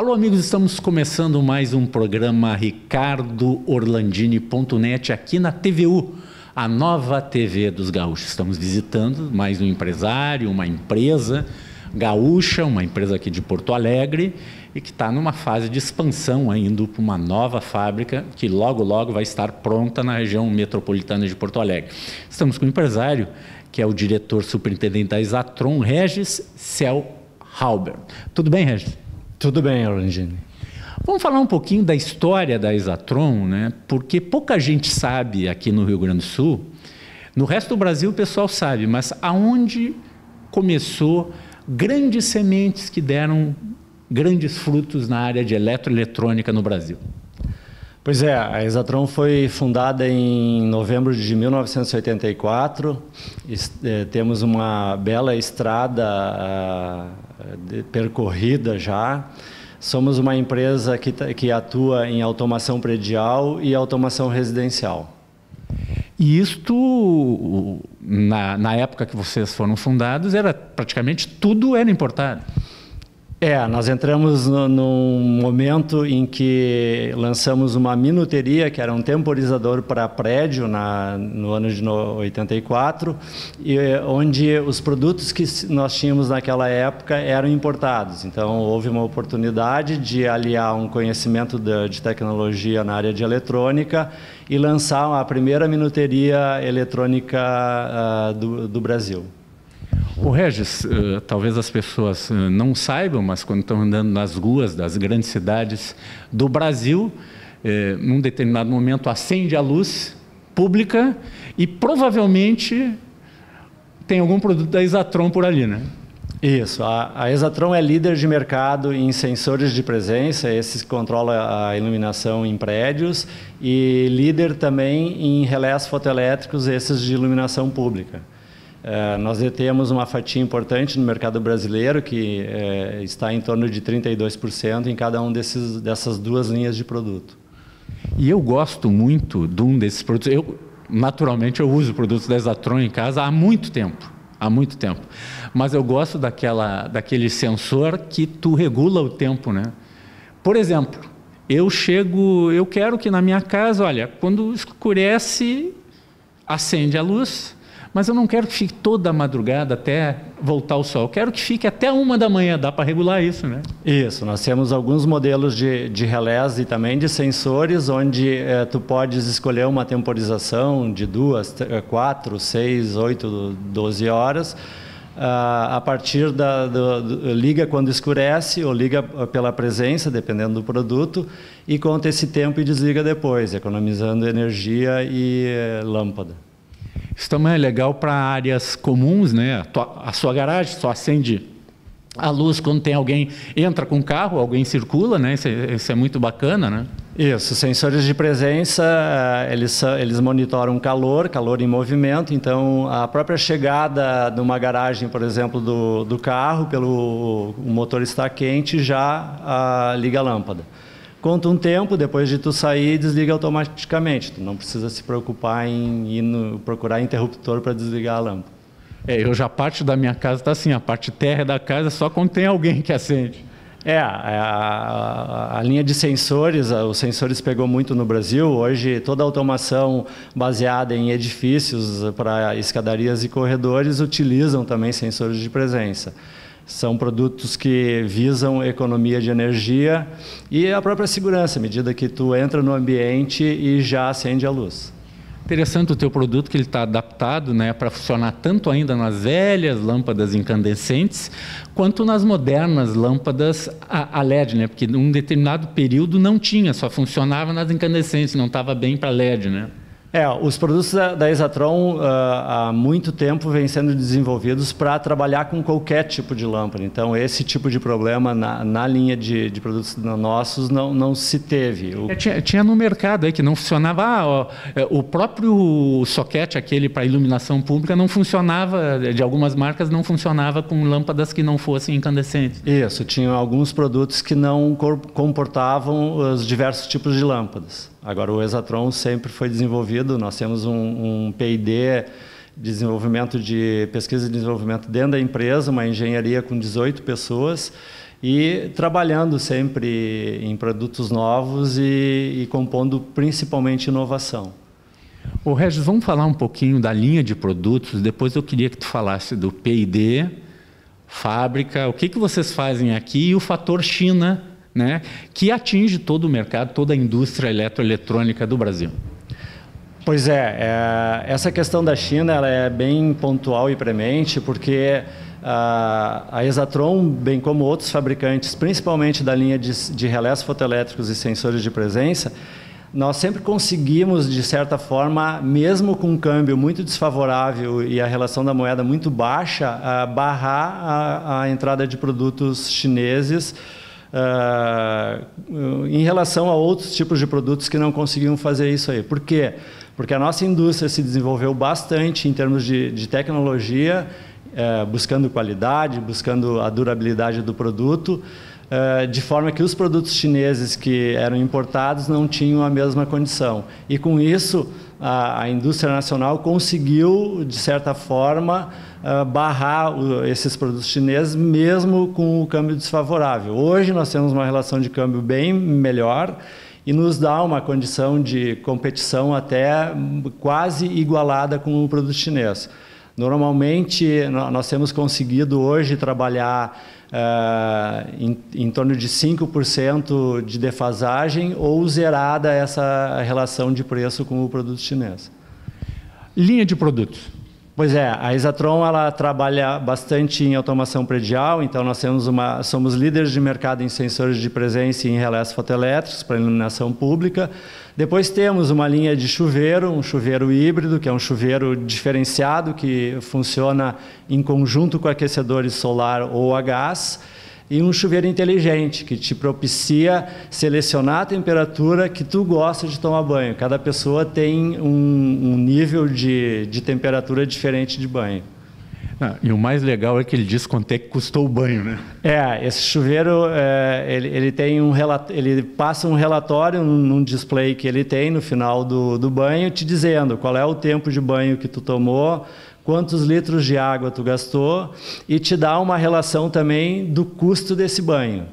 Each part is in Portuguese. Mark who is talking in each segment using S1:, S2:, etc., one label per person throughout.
S1: Alô, amigos, estamos começando mais um programa ricardoorlandini.net aqui na TVU, a nova TV dos gaúchos. Estamos visitando mais um empresário, uma empresa gaúcha, uma empresa aqui de Porto Alegre e que está numa fase de expansão ainda para uma nova fábrica que logo, logo vai estar pronta na região metropolitana de Porto Alegre. Estamos com um empresário que é o diretor superintendente da Isatron, Regis Cel Halber. Tudo bem, Regis? Tudo bem, Orangine. Vamos falar um pouquinho da história da Exatron, né? porque pouca gente sabe aqui no Rio Grande do Sul. No resto do Brasil o pessoal sabe, mas aonde começou grandes sementes que deram grandes frutos na área de eletroeletrônica no Brasil? Pois é, a Exatron
S2: foi fundada em novembro de 1984. Eh, temos uma bela estrada ah, percorrida já. Somos uma empresa que, tá, que atua em automação predial e automação
S1: residencial. E isto, na, na época que vocês foram fundados, era praticamente tudo era importado. É, nós
S2: entramos no, num momento em que lançamos uma minuteria, que era um temporizador para prédio na, no ano de 84, e, onde os produtos que nós tínhamos naquela época eram importados. Então, houve uma oportunidade de aliar um conhecimento de, de tecnologia na área de eletrônica e lançar a primeira minuteria eletrônica uh, do, do Brasil.
S1: O Regis, uh, talvez as pessoas uh, não saibam, mas quando estão andando nas ruas das grandes cidades do Brasil, eh, num determinado momento acende a luz pública e provavelmente tem algum produto da Isatron por ali, né? Isso, a, a Exatron é líder de mercado em
S2: sensores de presença, esses que controla a iluminação em prédios, e líder também em relés fotoelétricos, esses de iluminação pública. É, nós temos uma fatia importante no mercado brasileiro, que é, está em torno de
S1: 32% em cada um desses, dessas duas linhas de produto. E eu gosto muito de um desses produtos. Eu, naturalmente, eu uso produtos da Exatron em casa há muito tempo. Há muito tempo. Mas eu gosto daquela, daquele sensor que tu regula o tempo, né? Por exemplo, eu chego, eu quero que na minha casa, olha, quando escurece, acende a luz, mas eu não quero que fique toda a madrugada até voltar o sol. Eu quero que fique até uma da manhã. Dá para regular isso, né? Isso.
S2: Nós temos alguns modelos de, de relés e também de sensores, onde é, tu podes escolher uma temporização de duas, eh, quatro, seis, oito, doze horas. Uh, a partir da do, do, liga quando escurece ou liga ah, pela presença, dependendo do produto, e conta esse tempo e desliga depois, economizando
S1: energia e eh, lâmpada. Isso também é legal para áreas comuns, né? A sua garagem só acende a luz quando tem alguém entra com o carro, alguém circula, né? Isso é, isso é muito bacana, né?
S2: Isso, sensores de presença, eh, eles, eles monitoram calor, calor em movimento, então a própria chegada de uma garagem, por exemplo, do, do carro, pelo o motor estar quente, já a, ah, liga a lâmpada. Conta um tempo, depois de tu sair, desliga automaticamente.
S1: Tu não precisa se preocupar em ir no, procurar interruptor para desligar a lâmpada. É, eu já parte da minha casa está assim, a parte terra da casa só quando tem alguém que acende. É, a,
S2: a, a, linha de sensores, a, os sensores pegou muito no Brasil. Hoje, toda a automação baseada em edifícios para escadarias e corredores utilizam também sensores de presença. São produtos que visam economia de energia e a própria segurança, à medida que tu entra no ambiente e já
S1: acende a luz. Interessante o teu produto que ele está adaptado né, para funcionar tanto ainda nas velhas lâmpadas incandescentes quanto nas modernas lâmpadas a, LED, né? Porque num determinado período não tinha, só funcionava nas incandescentes, não estava bem para LED, né?
S2: É, os produtos da, da Exatron uh, há muito tempo vêm sendo desenvolvidos para trabalhar com qualquer tipo de lâmpada. Então, esse tipo de problema na, na linha
S1: de, de, produtos nossos não, não se teve. O... É, tinha, tinha, no mercado aí que não funcionava. Ah, ó, é, o próprio soquete, aquele para iluminação pública, não funcionava, de algumas marcas, não funcionava com lâmpadas que não fossem incandescentes. Isso, tinha alguns produtos
S2: que não comportavam os diversos tipos de lâmpadas. Agora, o Exatron sempre foi desenvolvido, nós temos um, um P&D desenvolvimento de pesquisa e desenvolvimento dentro da empresa, uma engenharia com 18 pessoas e trabalhando sempre em produtos novos e, e compondo principalmente
S1: inovação. O Regis, vamos falar um pouquinho da linha de produtos. Depois eu queria que tu falasse do P&D, fábrica, o que, que vocês fazem aqui e o fator China né, que atinge todo o mercado, toda a indústria eletroeletrônica do Brasil.
S2: Pois é, é, essa questão da China ela é bem pontual e premente, porque a, ah, a Exatron, bem como outros fabricantes, principalmente da linha de, de relés fotoelétricos e sensores de presença, nós sempre conseguimos, de certa forma, mesmo com um câmbio muito desfavorável e a relação da moeda muito baixa, ah, barrar a, a entrada de produtos chineses uh, em relação a outros tipos de produtos que não conseguiam fazer isso aí. Por quê? Porque a nossa indústria se desenvolveu bastante em termos de, de tecnologia, uh, buscando qualidade, buscando a durabilidade do produto, uh, de forma que os produtos chineses que eram importados não tinham a mesma condição. E com isso, a, a indústria nacional conseguiu, de certa forma, uh, barrar o, esses produtos chineses, mesmo com o câmbio desfavorável. Hoje nós temos uma relação de câmbio bem melhor e nos dá uma condição de competição até quase igualada com o produto chinês. Normalmente, nós temos conseguido hoje trabalhar ah, em, em, torno de 5% de defasagem ou zerada essa relação de preço com o produto chinês. Linha de produtos. Pois é, a Exatron ela trabalha bastante em automação predial, então nós temos uma, somos líderes de mercado em sensores de presença e em relés fotoelétricos para iluminação pública. Depois temos uma linha de chuveiro, um chuveiro híbrido, que é um chuveiro diferenciado que funciona em conjunto com aquecedores solar ou a gás e um chuveiro inteligente que te propicia selecionar a temperatura que tu gosta de tomar banho. Cada pessoa tem um, um nível de, de temperatura diferente de banho.
S1: Ah, e o mais legal é que ele diz quanto é que custou o banho, né?
S2: É, esse chuveiro é, ele, ele, tem um ele passa um relatório num display que ele tem no final do, do banho, te dizendo qual é o tempo de banho que tu tomou, quantos litros de água tu gastou e te dá uma relação também do custo desse banho.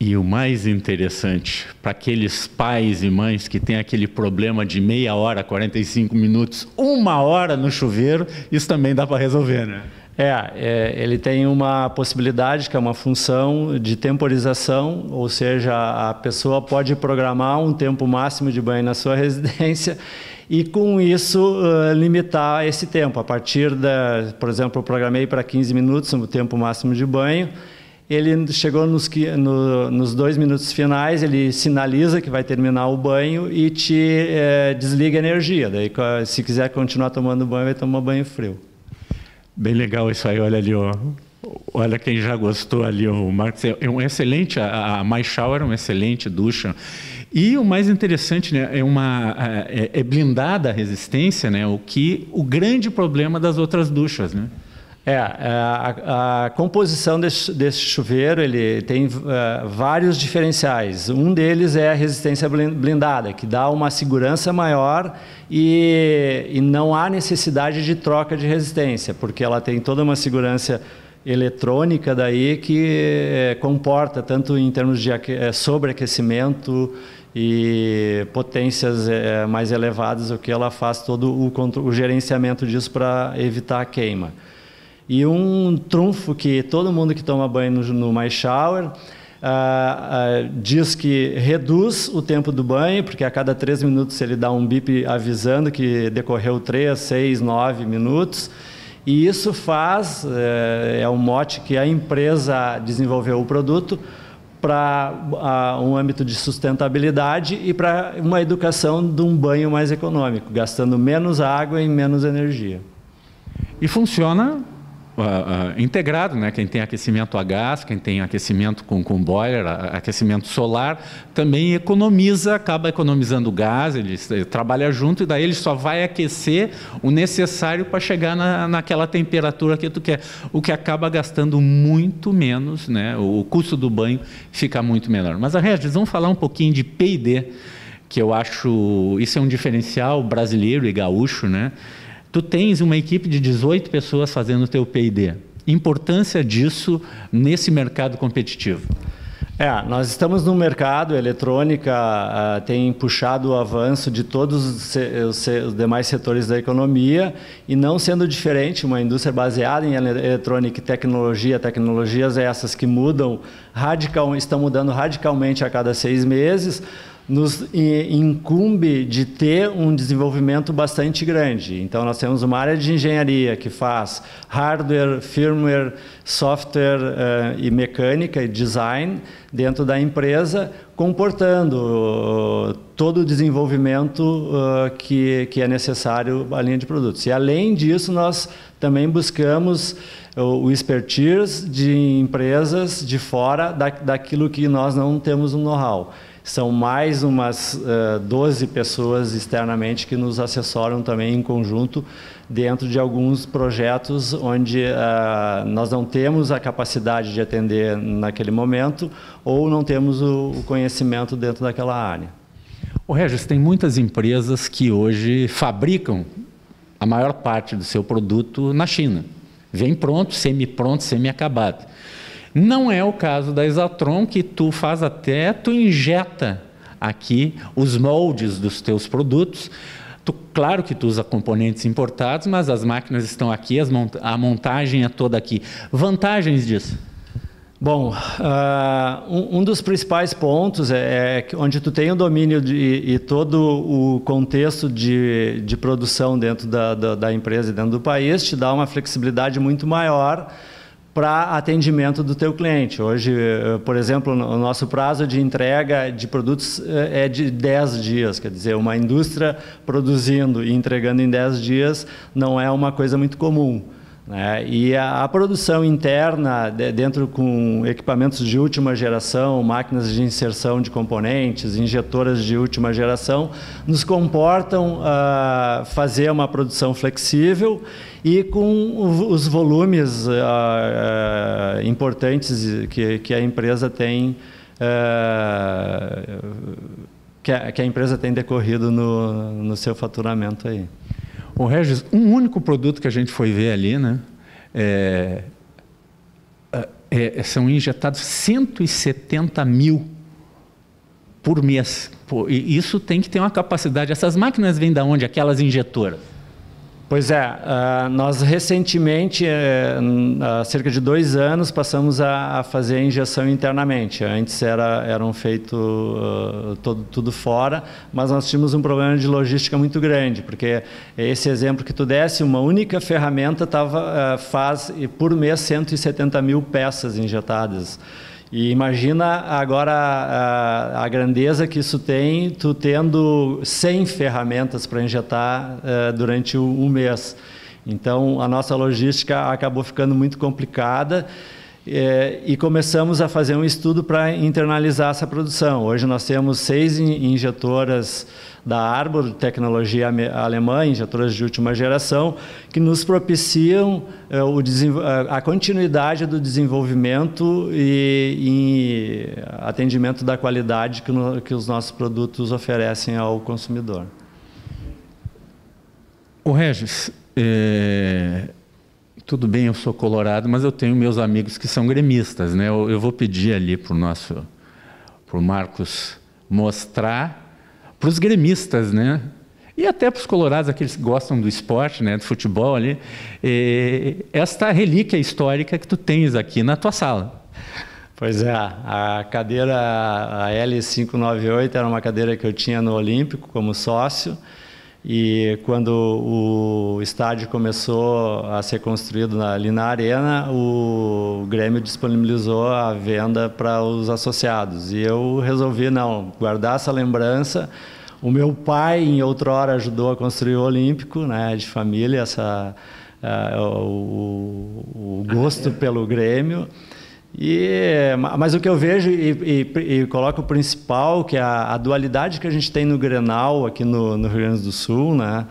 S1: E o mais interessante, para aqueles pais e mães que têm aquele problema de meia hora, 45 minutos, uma hora no chuveiro, isso também dá para resolver, né?
S2: É, é, ele tem uma possibilidade que é uma função de temporização, ou seja, a pessoa pode programar um tempo máximo de banho na sua residência e com isso uh, limitar esse tempo. A partir da, por exemplo, eu programei para 15 minutos o tempo máximo de banho. Ele chegou nos, no, nos dois minutos finais, ele sinaliza que vai terminar o banho e te eh, desliga a energia. Daí, se quiser continuar tomando banho, vai tomar banho frio.
S1: Bem legal isso aí, olha ali, ó. Olha quem já gostou ali, o Marcos. É, é um excelente, a, a My Shower é uma excelente ducha. E o mais interessante né, é uma é, é, é blindada a resistência, né, o que o grande problema das outras duchas, né? É, é a, a composição desse, desse, chuveiro ele tem
S2: uh, vários diferenciais. Um deles é a resistência blindada, que dá uma segurança maior e, e não há necessidade de troca de resistência, porque ela tem toda uma segurança eletrônica daí que comporta tanto em termos de sobreaquecimento e potências é, mais elevadas, o que ela faz todo o, o gerenciamento disso para evitar a queima. E um trunfo que todo mundo que toma banho no, no My Shower ah, ah, diz que reduz o tempo do banho, porque a cada três minutos ele dá um bip avisando que decorreu três, seis, nove minutos. E isso faz, é, é um mote que a empresa desenvolveu o produto, para um âmbito de sustentabilidade e para uma educação de um banho mais econômico, gastando menos água e menos energia. E funciona
S1: uh, integrado, né? Quem tem aquecimento a gás, quem tem aquecimento com, com boiler, ah, aquecimento solar, também economiza, acaba economizando gás, ele, ele eh, trabalha junto e daí ele só vai aquecer o necessário para chegar na, naquela temperatura que tu quer, o que acaba gastando muito menos, né? O, o custo do banho fica muito menor. Mas a Regis, vamos falar um pouquinho de P&D, que eu acho isso é um diferencial brasileiro e gaúcho, né? tu tens uma equipe de 18 pessoas fazendo o teu P&D. Importância disso nesse mercado competitivo.
S2: É, nós estamos no mercado, a eletrônica uh, tem puxado o avanço de todos os, os, demais setores da economia e não sendo diferente, uma indústria baseada em eletrônica e tecnologia, tecnologias essas que mudam radical, estão mudando radicalmente a cada seis meses nos incumbe de ter um desenvolvimento bastante grande. Então, nós temos uma área de engenharia que faz hardware, firmware, software uh, e mecânica e design dentro da empresa, comportando uh, todo o desenvolvimento uh, que, que é necessário à linha de produtos. E, além disso, nós também buscamos é o expertise de empresas de fora da, daquilo que nós não temos um know-how. São mais umas uh, eh, 12 pessoas externamente que nos assessoram também em conjunto dentro de alguns projetos onde uh, nós não temos a capacidade de atender naquele momento
S1: ou não temos o, o conhecimento dentro daquela área. O Regis, tem muitas empresas que hoje fabricam a maior parte do seu produto na China. Vem pronto, semi-pronto, semi-acabado. Não é o caso da Exatron, que tu faz até, tu injeta aqui os moldes dos teus produtos. Tu, claro que tu usa componentes importados, mas as máquinas estão aqui, mont a montagem é toda aqui. Vantagens disso? Bom, uh,
S2: um, um, dos principais pontos é, é onde tu tem o domínio de, e todo o contexto de, de produção dentro da, da, da empresa e dentro do país te dá uma flexibilidade muito maior para atendimento do teu cliente. Hoje, eh, por exemplo, o nosso prazo de entrega de produtos eh, é de 10 dias, quer dizer, uma indústria produzindo e entregando em 10 dias não é uma coisa muito comum. Né? E a, a, produção interna, de, dentro com equipamentos de última geração, máquinas de inserção de componentes, injetoras de última geração, nos comportam a uh, fazer uma produção flexível e com os volumes uh, uh, importantes que, que a empresa tem. Ah, que a, empresa tem decorrido no,
S1: no seu faturamento aí. O Regis, um único produto que a gente foi ver ali, né? É, é, é são injetados 170 mil por mês. Pô, isso tem que ter uma capacidade. Essas máquinas vêm da onde? Aquelas injetoras. Pois é, ah, nós recentemente,
S2: eh, há cerca de dois anos, passamos a fazer a injeção internamente. Antes era, eram feito ah, todo, tudo fora, mas nós tínhamos um problema de logística muito grande, porque esse exemplo que tu desse, uma única ferramenta tava, ah, faz por mês 170 mil peças injetadas. E imagina agora a, a, grandeza que isso tem, tu tendo 100 ferramentas para injetar uh, durante um, o mês. Então, a nossa logística acabou ficando muito complicada. É, e começamos a fazer um estudo para internalizar essa produção. Hoje nós temos seis injetoras da Arbor Tecnologia Alemã, injetoras de última geração, que nos propiciam é, o, a continuidade do desenvolvimento e, e atendimento da qualidade que, no, que os nossos produtos oferecem ao consumidor.
S1: O Regis, é tudo bem, eu sou colorado, mas eu tenho meus amigos que são gremistas, né? Eu, eu vou pedir ali para o nosso, para o Marcos mostrar para os gremistas, né? E até para os colorados, aqueles que gostam do esporte, né, do futebol ali, esta relíquia histórica que tu tens aqui na tua sala. Pois é, a
S2: cadeira a L598 era uma cadeira que eu tinha no Olímpico como sócio. E quando o estádio começou a ser construído ali na arena, o Grêmio disponibilizou a venda para os associados. E eu resolvi não guardar essa lembrança. O meu pai, em outrora, ajudou a construir o Olímpico, né, de família, essa, uh, o, o, gosto pelo Grêmio. E, mas o que eu vejo e, e, e coloco o principal, que é a, a, dualidade que a gente tem no Grenal, aqui no, no Rio Grande do Sul, né?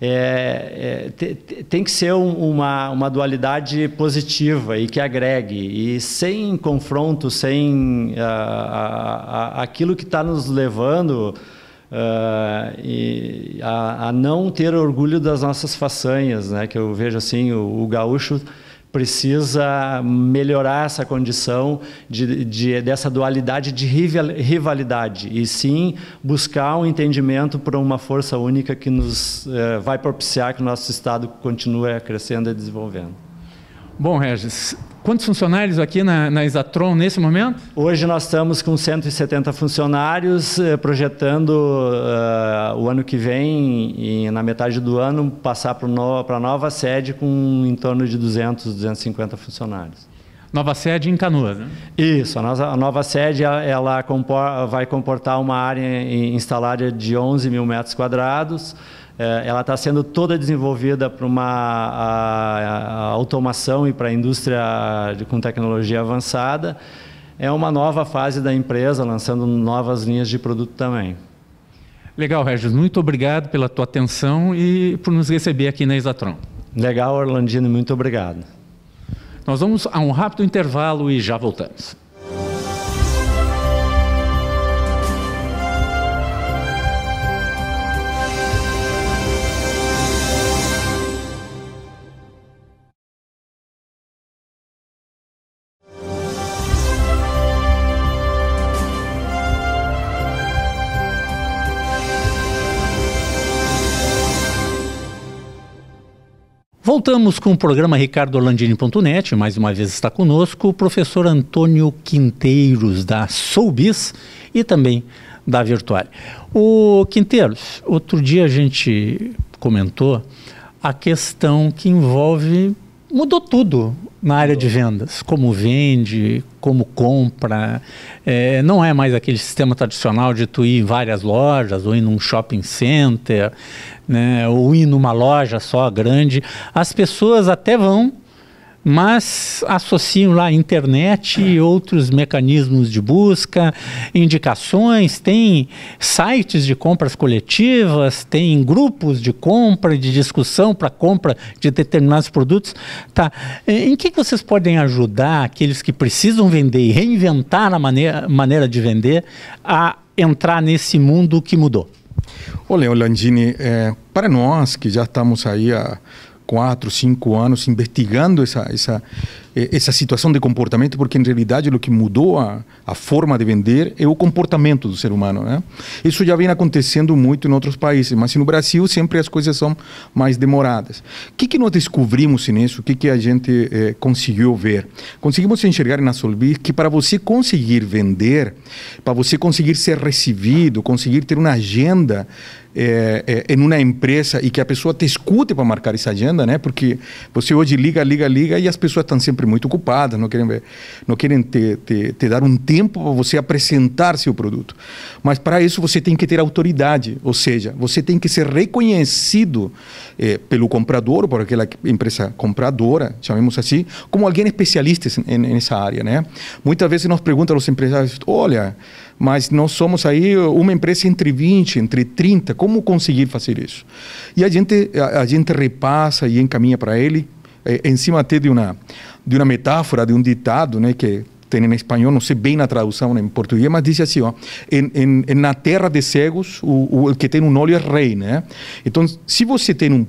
S2: É, é, te, tem que ser um, uma, uma dualidade positiva e que agregue. E sem confronto, sem ah, a, a, aquilo que está nos levando ah, a, a, não ter orgulho das nossas façanhas, né? Que eu vejo assim o, o gaúcho precisa melhorar essa condição de, de, dessa dualidade de rivalidade e sim buscar um entendimento para uma força única que nos eh, vai propiciar que o nosso Estado continue crescendo e desenvolvendo.
S1: Bom, Regis, Quantos funcionários aqui na, na Isatron nesse momento? Hoje nós
S2: estamos com 170 funcionários, eh, projetando uh, o ano que vem, e na metade do ano, passar para no, a nova sede com em torno de 200, 250 funcionários. Nova sede em Canoas, né? Isso, a, nossa, a nova sede ela compor, vai comportar uma área eh, instalada de 11 mil metros quadrados, é, ela está sendo toda desenvolvida para uma a, a automação e para a indústria de, com tecnologia avançada. É uma nova fase da empresa, lançando novas linhas de produto também.
S1: Legal, Regis. Muito obrigado pela tua atenção e por nos receber aqui na Exatron. Legal, Orlandino. Muito obrigado. Nós vamos a um rápido intervalo e já voltamos. Voltamos com o programa ricardolandini.net. Mais uma vez está conosco o professor Antônio Quinteiros, da Soubis e também da Virtual. O Quinteiros, outro dia a gente comentou a questão que envolve. Mudou tudo na área de vendas, como vende, como compra. É, não é mais aquele sistema tradicional de tu ir em várias lojas ou ir num shopping center né, ou ir numa loja só grande. As pessoas até vão, mas associam lá internet e outros mecanismos de busca, indicações, tem sites de compras coletivas, tem grupos de compra, de discussão para compra de determinados produtos. Tá. Eh, em que vocês podem ajudar aqueles que precisam vender e reinventar a maneira, maneira de vender a entrar nesse mundo que mudou? Olha,
S3: Landini, é, para nós que já estamos aí há quatro, cinco anos investigando essa, essa, eh, essa situação de comportamento, porque em realidade o que mudou a, a forma de vender é o comportamento do ser humano. Né? Isso já vem acontecendo muito em outros países, mas no Brasil sempre as coisas são mais demoradas. O que, que nós descobrimos nisso? O que, que a gente eh, conseguiu ver? Conseguimos enxergar na Solbis que para você conseguir vender, para você conseguir ser recebido, conseguir ter uma agenda é, é, em é uma empresa e que a pessoa te escute para marcar essa agenda, né? Porque você hoje liga, liga, liga e as pessoas estão sempre muito ocupadas, não querem ver, não querem te, te, te dar um tempo para você apresentar seu produto. Mas para isso você tem que ter autoridade, ou seja, você tem que ser reconhecido é, pelo comprador, por aquela empresa compradora, chamemos assim, como alguém especialista nessa área, né? Muitas vezes nós perguntamos aos empresários, olha, mas nós somos aí uma empresa entre 20, entre 30, como conseguir fazer isso? E a gente, a, a gente repassa e encaminha para ele, é, em cima até de uma, de uma metáfora, de um ditado, né, que tem em espanhol, não sei bem na tradução em português, mas diz assim, ó, em, em, na terra de cegos, o, o, o que tem um olho é rei, né? Então, se você tem um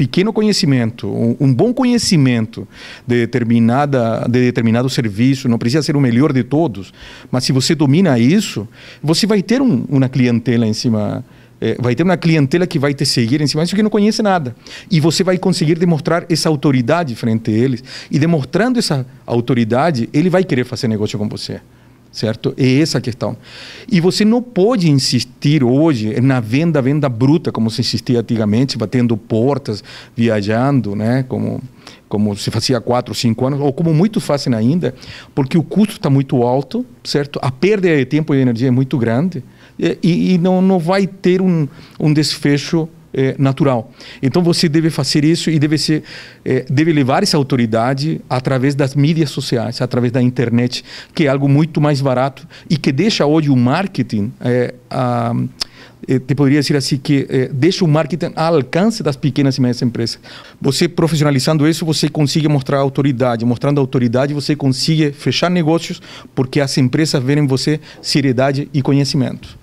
S3: pequeno conhecimento, um, um bom conhecimento de, determinada, de determinado serviço, não precisa ser o melhor de todos, mas se você domina isso, você vai ter um, uma clientela em cima é, vai ter uma clientela que vai te seguir em cima disso que não conhece nada. E você vai conseguir demonstrar essa autoridade frente a eles. E demonstrando essa autoridade, ele vai querer fazer negócio com você certo? É essa a questão. E você não pode insistir hoje na venda, venda bruta, como se insistia antigamente, batendo portas, viajando, né? Como, como se fazia quatro, cinco anos, ou como muitos fazem ainda, porque o custo está muito alto, certo? A perda de tempo e de energia é muito grande e, e não, não vai ter um, um desfecho é, natural. Então você deve fazer isso e deve, ser, é, deve levar essa autoridade através das mídias sociais, através da internet, que é algo muito mais barato e que deixa hoje o marketing. É, a, é, te poderia dizer assim que é, deixa o marketing ao alcance das pequenas e médias empresas. Você profissionalizando isso, você consegue mostrar autoridade. Mostrando autoridade, você consegue fechar negócios porque as empresas verem você seriedade e conhecimento.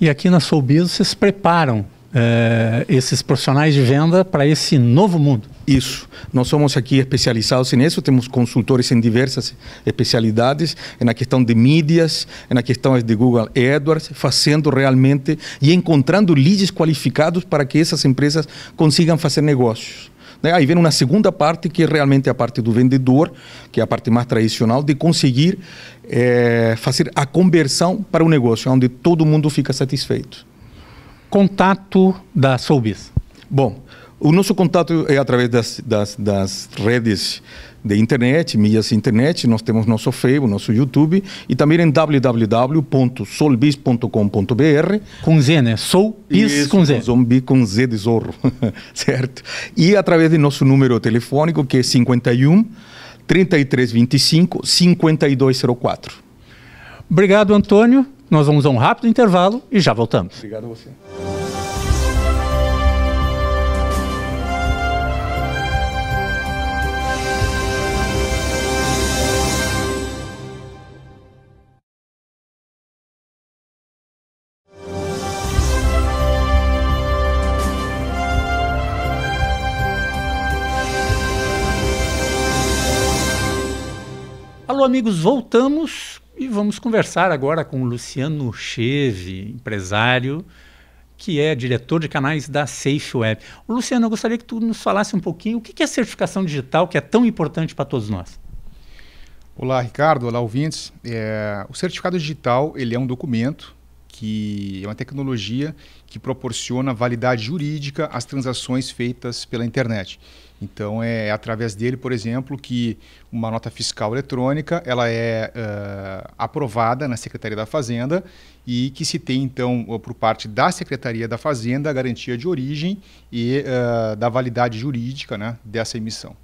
S1: E aqui na Soulbiz, vocês preparam é, esses profissionais de venda para esse novo mundo. Isso. Nós somos aqui especializados
S3: nisso, temos consultores em diversas especialidades, na questão de mídias, na questão de Google AdWords, fazendo realmente e encontrando leads qualificados para que essas empresas consigam fazer negócios. Né? Aí vem uma segunda parte, que é realmente a parte do vendedor, que é a parte mais tradicional, de conseguir é, fazer a conversão para o negócio, onde todo mundo fica satisfeito. Contato da Soubis. Bom, o nosso contato é através das, das, das redes de internet, mídias internet, nós temos nosso Facebook, nosso YouTube e também em www.solbis.com.br. Com Z, né? Solbis com Z. Zombi com Z de zorro, certo? E através do nosso número telefônico que é 51 3325 5204. Obrigado,
S1: Antônio. Nós vamos a um rápido intervalo e já voltamos. Obrigado a você. Alô, amigos, voltamos e vamos conversar agora com Luciano Cheve, empresário, que é diretor de canais da Safe Web. Luciano, eu gostaria que tu nos falasse um pouquinho o que é certificação digital que é tão importante
S4: para todos nós. Olá, Ricardo. Olá, ouvintes. É, o certificado digital ele é um documento que é uma tecnologia que proporciona validade jurídica às transações feitas pela internet. Então é através dele, por exemplo, que uma nota fiscal eletrônica ela é uh, aprovada na Secretaria da Fazenda e que se tem então por parte da Secretaria da Fazenda a garantia de origem e uh, da validade jurídica né, dessa emissão.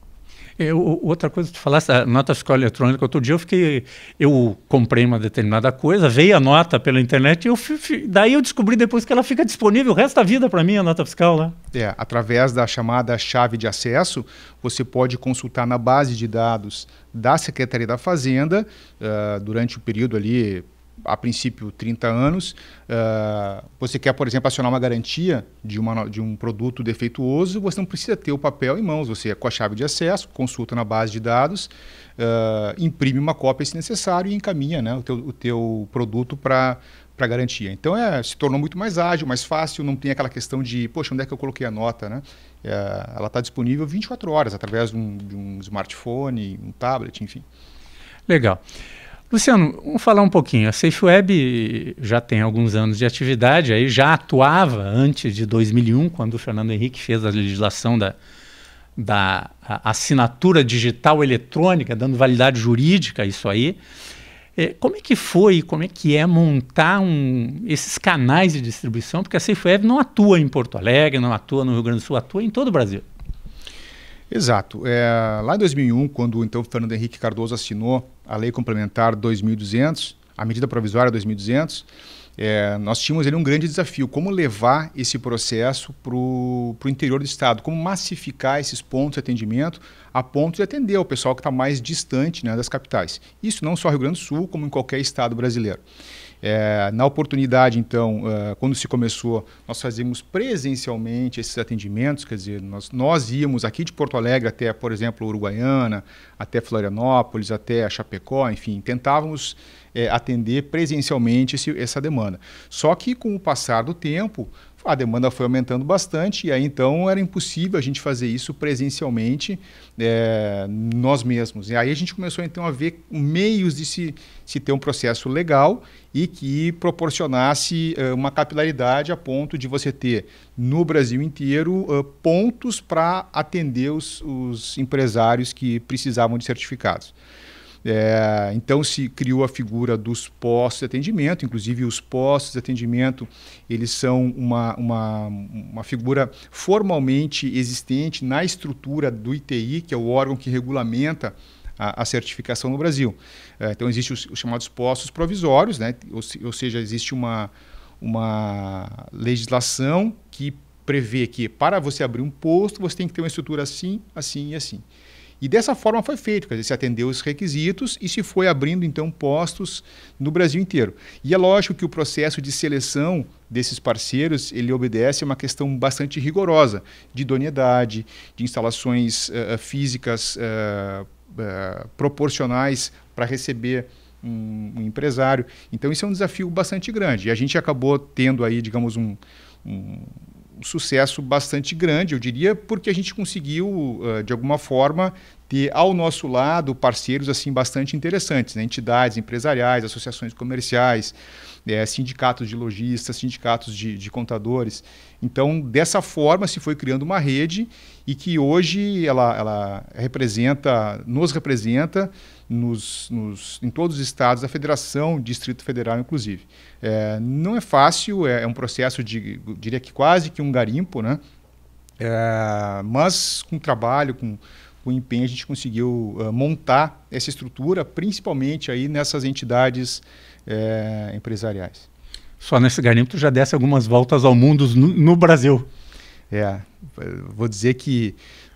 S1: É, outra coisa que tu falasse, a nota fiscal eletrônica, outro dia eu fiquei, eu comprei uma determinada coisa, veio a nota pela internet,
S4: e daí eu descobri depois que ela fica disponível o resto da vida para mim, a nota fiscal lá. Né? É, através da chamada chave de acesso, você pode consultar na base de dados da Secretaria da Fazenda, uh, durante o período ali a princípio, 30 anos. Uh, você quer, por exemplo, acionar uma garantia de, uma, de um produto defeituoso, você não precisa ter o papel em mãos. Você, é com a chave de acesso, consulta na base de dados, uh, imprime uma cópia se necessário e encaminha né, o, teu, o teu produto para para garantia. Então é, se tornou muito mais ágil, mais fácil, não tem aquela questão de, poxa, onde é que eu coloquei a nota? Né? É, ela está disponível 24 horas através de um, de um smartphone, um tablet, enfim.
S1: Legal. Luciano, vamos falar um pouquinho. A SafeWeb já tem alguns anos de atividade, aí já atuava antes de 2001, quando o Fernando Henrique fez a legislação da, da assinatura digital eletrônica, dando validade jurídica a isso aí. É, como é que foi, como é que é montar um, esses canais de distribuição? Porque a SafeWeb não atua em Porto Alegre,
S4: não atua no Rio Grande do Sul, atua em todo o Brasil. Exato. É, lá em 2001, quando então Fernando Henrique Cardoso assinou a Lei Complementar 2200, a medida provisória 2200, é, nós tínhamos ali um grande desafio, como levar esse processo para o pro interior do Estado, como massificar esses pontos de atendimento a ponto de atender o pessoal que está mais distante né, das capitais. Isso não só Rio Grande do Sul, como em qualquer Estado brasileiro. É, na oportunidade, então, uh, quando se começou, nós fazíamos presencialmente esses atendimentos, quer dizer, nós, nós íamos aqui de Porto Alegre até, por exemplo, Uruguaiana, até Florianópolis, até Chapecó, enfim, tentávamos é, atender presencialmente esse, essa demanda. Só que com o passar do tempo, a demanda foi aumentando bastante e aí então era impossível a gente fazer isso presencialmente é, nós mesmos. E aí a gente começou então a ver meios de se, se ter um processo legal e que proporcionasse é, uma capilaridade a ponto de você ter no Brasil inteiro é, pontos para atender os, os empresários que precisavam de certificados. É, então se criou a figura dos postos de atendimento, inclusive os postos de atendimento eles são uma, uma, uma figura formalmente existente na estrutura do ITI, que é o órgão que regulamenta a, a, certificação no Brasil. É, então, existem os, os, chamados postos provisórios, né? ou, ou, seja, existe uma, uma legislação que prevê que para você abrir um posto, você tem que ter uma estrutura assim, assim e assim. E dessa forma foi feito, quer dizer, se atendeu os requisitos e se foi abrindo então postos no Brasil inteiro. E é lógico que o processo de seleção desses parceiros, ele obedece a uma questão bastante rigorosa de idoneidade, de instalações uh, físicas uh, uh, proporcionais para receber um, um, empresário. Então isso é um desafio bastante grande. E a gente acabou tendo aí, digamos, um, um um sucesso bastante grande, eu diria, porque a gente conseguiu, de alguma forma, ter ao nosso lado parceiros assim bastante interessantes, né? entidades empresariais, associações comerciais, é, sindicatos de lojistas, sindicatos de, de, contadores. Então, dessa forma, se foi criando uma rede e que hoje ela, ela representa, nos representa nos, nos, em todos os estados da federação, Distrito Federal inclusive. É, não é fácil, é, é um processo de, diria que quase que um garimpo, né? É, mas com trabalho, com, com empenho, a gente conseguiu uh, montar essa estrutura, principalmente aí nessas entidades é, empresariais.
S1: Só nesse garimpo tu já desce algumas voltas ao mundo no, no Brasil.
S4: É, vou dizer que.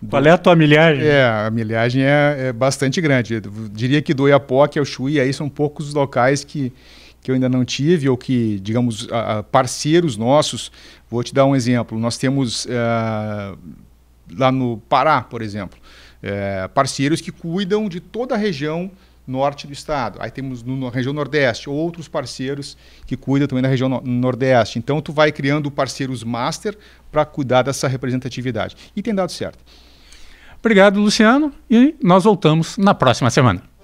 S4: Qual é a tua milhagem? É, a milhagem é, é bastante grande. Eu diria que do Iapoque ao Chuí, aí são poucos os locais que, que eu ainda não tive, ou que, digamos, a, a parceiros nossos. Vou te dar um exemplo. Nós temos é, lá no Pará, por exemplo, é, parceiros que cuidam de toda a região norte do estado. Aí temos no, na região nordeste outros parceiros que cuidam também da região no, nordeste. Então tu vai criando parceiros master para cuidar dessa representatividade. E tem dado certo. Obrigado, Luciano, e nós voltamos na próxima semana.